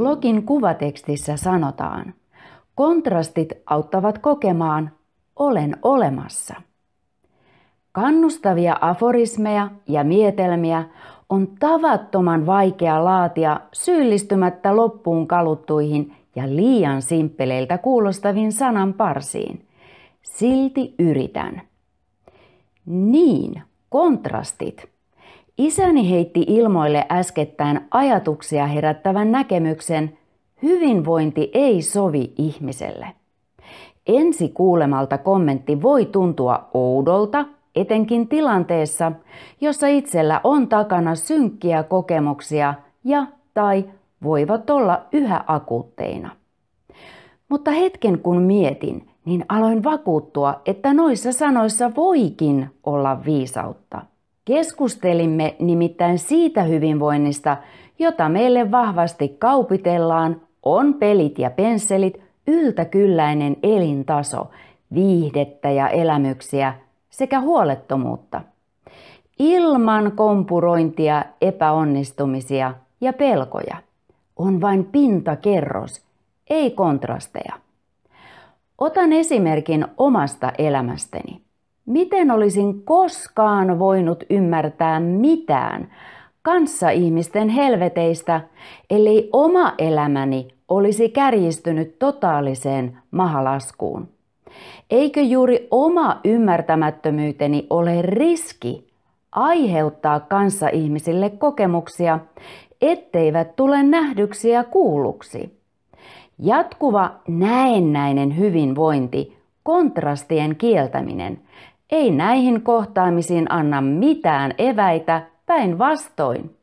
Blogin kuvatekstissä sanotaan, kontrastit auttavat kokemaan olen olemassa. Kannustavia aforismeja ja mietelmiä on tavattoman vaikea laatia syyllistymättä loppuun kaluttuihin ja liian simppeleiltä kuulostaviin sanan parsiin. Silti yritän. Niin, kontrastit. Isäni heitti ilmoille äskettäin ajatuksia herättävän näkemyksen, hyvinvointi ei sovi ihmiselle. Ensi kuulemalta kommentti voi tuntua oudolta, etenkin tilanteessa, jossa itsellä on takana synkkiä kokemuksia ja tai voivat olla yhä akuutteina. Mutta hetken kun mietin, niin aloin vakuuttua, että noissa sanoissa voikin olla viisautta. Keskustelimme nimittäin siitä hyvinvoinnista, jota meille vahvasti kaupitellaan, on pelit ja pensselit, yltäkylläinen elintaso, viihdettä ja elämyksiä sekä huolettomuutta. Ilman kompurointia, epäonnistumisia ja pelkoja. On vain pintakerros, ei kontrasteja. Otan esimerkin omasta elämästäni. Miten olisin koskaan voinut ymmärtää mitään kanssaihmisten helveteistä, ellei oma elämäni olisi kärjistynyt totaaliseen mahalaskuun? Eikö juuri oma ymmärtämättömyyteni ole riski aiheuttaa ihmisille kokemuksia, etteivät tule nähdyksi ja kuulluksi? Jatkuva näennäinen hyvinvointi, kontrastien kieltäminen ei näihin kohtaamisiin anna mitään eväitä, päinvastoin.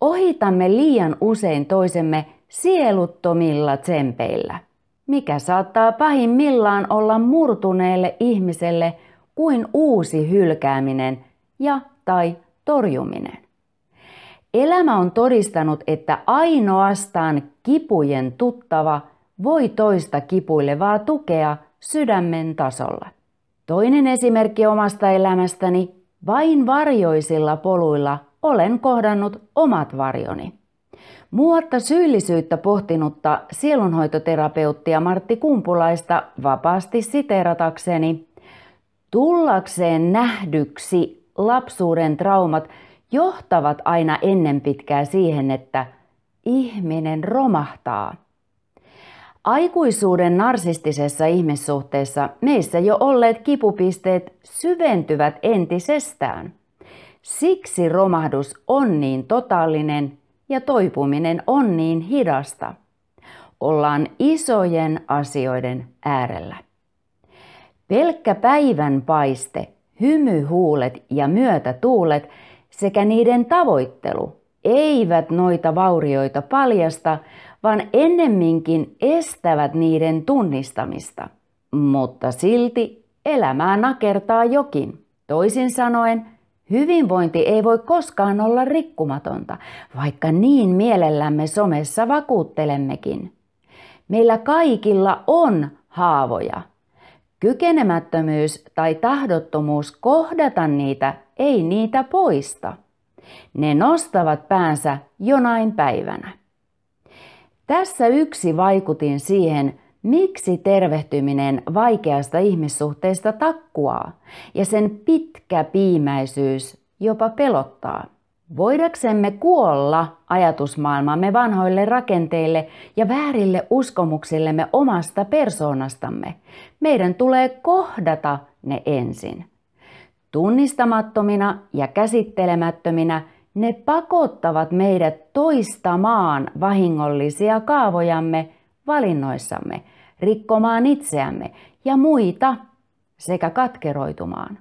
Ohitamme liian usein toisemme sieluttomilla tsempeillä, mikä saattaa pahimmillaan olla murtuneelle ihmiselle kuin uusi hylkääminen ja tai torjuminen. Elämä on todistanut, että ainoastaan kipujen tuttava voi toista kipuilevaa tukea sydämen tasolla. Toinen esimerkki omasta elämästäni, vain varjoisilla poluilla olen kohdannut omat varjoni. Muotta syyllisyyttä pohtinutta sielunhoitoterapeuttia Martti Kumpulaista vapaasti siteeratakseni. Tullakseen nähdyksi lapsuuden traumat johtavat aina ennen pitkää siihen, että ihminen romahtaa. Aikuisuuden narsistisessa ihmissuhteessa meissä jo olleet kipupisteet syventyvät entisestään. Siksi romahdus on niin totaalinen ja toipuminen on niin hidasta. Ollaan isojen asioiden äärellä. Pelkkä päivän paiste, hymyhuulet ja myötätuulet sekä niiden tavoittelu eivät noita vaurioita paljasta, vaan ennemminkin estävät niiden tunnistamista. Mutta silti elämää nakertaa jokin. Toisin sanoen, hyvinvointi ei voi koskaan olla rikkumatonta, vaikka niin mielellämme somessa vakuuttelemmekin. Meillä kaikilla on haavoja. Kykenemättömyys tai tahdottomuus kohdata niitä ei niitä poista. Ne nostavat päänsä jonain päivänä. Tässä yksi vaikutin siihen, miksi tervehtyminen vaikeasta ihmissuhteesta takkuaa ja sen pitkä piimäisyys jopa pelottaa. Voidaksemme kuolla ajatusmaailmamme vanhoille rakenteille ja väärille uskomuksillemme omasta persoonastamme, meidän tulee kohdata ne ensin. Tunnistamattomina ja käsittelemättöminä – ne pakottavat meidät toistamaan vahingollisia kaavojamme valinnoissamme, rikkomaan itseämme ja muita sekä katkeroitumaan.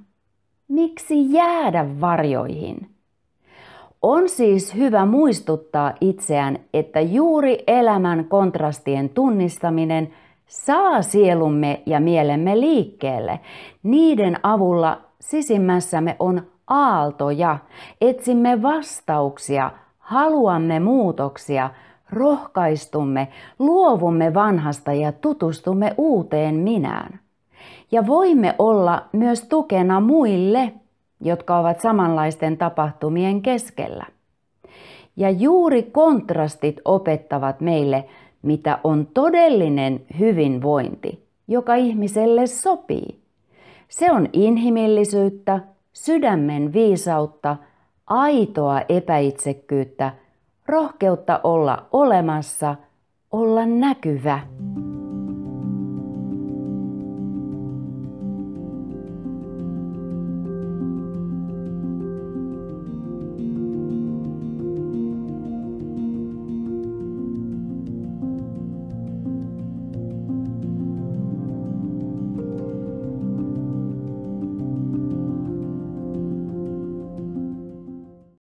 Miksi jäädä varjoihin? On siis hyvä muistuttaa itseään, että juuri elämän kontrastien tunnistaminen saa sielumme ja mielemme liikkeelle. Niiden avulla sisimmässämme on aaltoja, etsimme vastauksia, haluamme muutoksia, rohkaistumme, luovumme vanhasta ja tutustumme uuteen minään. Ja voimme olla myös tukena muille, jotka ovat samanlaisten tapahtumien keskellä. Ja juuri kontrastit opettavat meille, mitä on todellinen hyvinvointi, joka ihmiselle sopii. Se on inhimillisyyttä, sydämen viisautta, aitoa epäitsekkyyttä, rohkeutta olla olemassa, olla näkyvä.